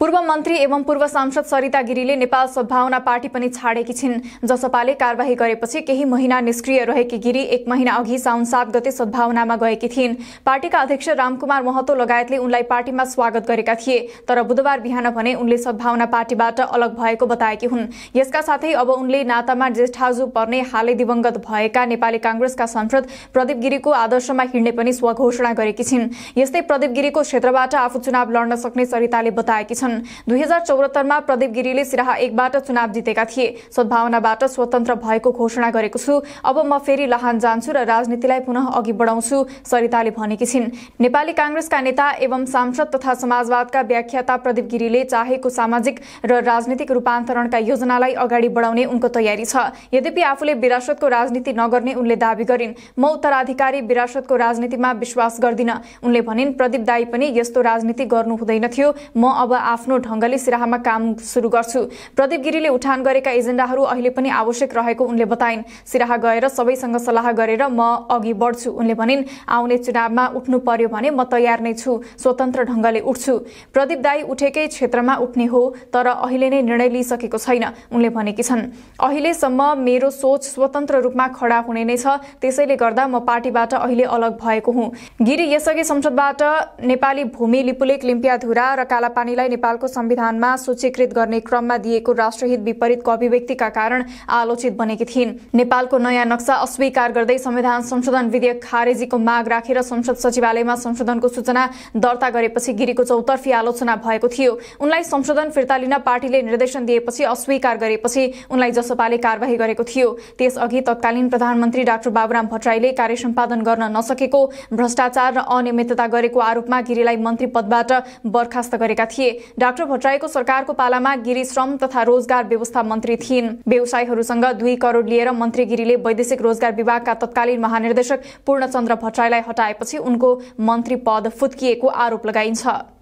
पूर्व मन्त्री एवं पूर्व सांसद सरिता गिरीले नेपाल सद्भावना पार्टी पनि छाडेकी छिन् जसपाले कार्यवाही गरेपछि केही महिना निष्क्रिय रहेकी गिरी एक महिना अघि साउन सात गते सद्भावनामा गएकी थिइन् पार्टीका अध्यक्ष रामकुमार महतो लगायतले उनलाई पार्टीमा स्वागत गरेका थिए तर बुधबार बिहान भने उनले सद्भावना पार्टीबाट अलग भएको बताएकी हुन् यसका साथै अब उनले नातामा ज्येष्ठाजु पर्ने हालै दिवंगत भएका नेपाली काँग्रेसका सांसद प्रदीप गिरीको आदर्शमा हिँड्ने पनि स्वघोषणा गरेकी छिन् यस्तै प्रदीप गिरीको क्षेत्रबाट आफू चुनाव लड्न सक्ने सरिताले बताएकी छन् छन् दुई हजार चौरात्तरमा प्रदीप गिरीले सिराहा एकबाट चुनाव जितेका थिए सद्भावनाबाट स्वतन्त्र भएको घोषणा गरेको छु अब म फेरि लहान जान्छु र राजनीतिलाई पुनः अघि बढाउँछु सरिताले भनेकी छिन् नेपाली काङ्ग्रेसका नेता एवं सांसद तथा समाजवादका व्याख्याता प्रदीप गिरीले चाहेको सामाजिक र राजनीतिक रूपान्तरणका योजनालाई अगाडि बढाउने उनको तयारी छ यद्यपि आफूले विरासतको राजनीति नगर्ने उनले दावी गरिन् म उत्तराधिकारी विरासतको राजनीतिमा विश्वास गर्दिन उनले भनिन् प्रदीप दाई पनि यस्तो राजनीति गर्नु हुँदैनथ्यो म अब आफ्नो ढङ्गले सिराहामा काम सुरु गर्छु प्रदीप गिरीले उठान गरेका एजेन्डाहरू अहिले पनि आवश्यक रहेको उनले बताइन् सिराहा गएर सबैसँग सल्लाह गरेर म अघि बढ्छु उनले भनिन् आउने चुनावमा उठ्नु पर्यो भने म तयार नै छु स्वतन्त्र ढङ्गले उठ्छु प्रदीप दाई उठेकै क्षेत्रमा उठ्ने हो तर अहिले नै निर्णय लिइसकेको छैन उनले भनेकी छन् अहिलेसम्म मेरो सोच स्वतन्त्र रूपमा खडा हुने नै छ त्यसैले गर्दा म पार्टीबाट अहिले अलग भएको हुँ गिरी यसअघि संसदबाट नेपाली भूमि लिपुलेक लिम्पियाधुरा र कालापानीलाई नेपालको संविधानमा सूचीकृत गर्ने क्रममा दिएको राष्ट्रहित विपरीतको अभिव्यक्तिका कारण आलोचित बनेकी थिइन् नेपालको नयाँ नक्सा अस्वीकार गर्दै संविधान संशोधन विधेयक खारेजीको माग राखेर संसद सचिवालयमा संशोधनको सूचना दर्ता गरेपछि गिरीको चौतर्फी आलोचना भएको थियो उनलाई संशोधन फिर्ता लिन पार्टीले निर्देशन दिएपछि अस्वीकार गरेपछि उनलाई जसपाले कार्यवाही गरेको थियो त्यसअघि तत्कालीन प्रधानमन्त्री डाक्टर बाबुराम भट्टराईले कार्य सम्पादन गर्न नसकेको भ्रष्टाचार र अनियमितता गरेको आरोपमा गिरीलाई मन्त्री पदबाट बर्खास्त गरेका थिए डाक्टर भट्टराईको सरकारको पालामा गिरी श्रम तथा रोजगार व्यवस्था मन्त्री थिइन् व्यवसायीहरूसँग दुई करोड लिएर मन्त्री गिरीले वैदेशिक रोजगार विभागका तत्कालीन महानिर्देशक पूर्णचन्द्र भट्टराईलाई हटाएपछि उनको मन्त्री पद फुत्किएको आरोप लगाइन्छ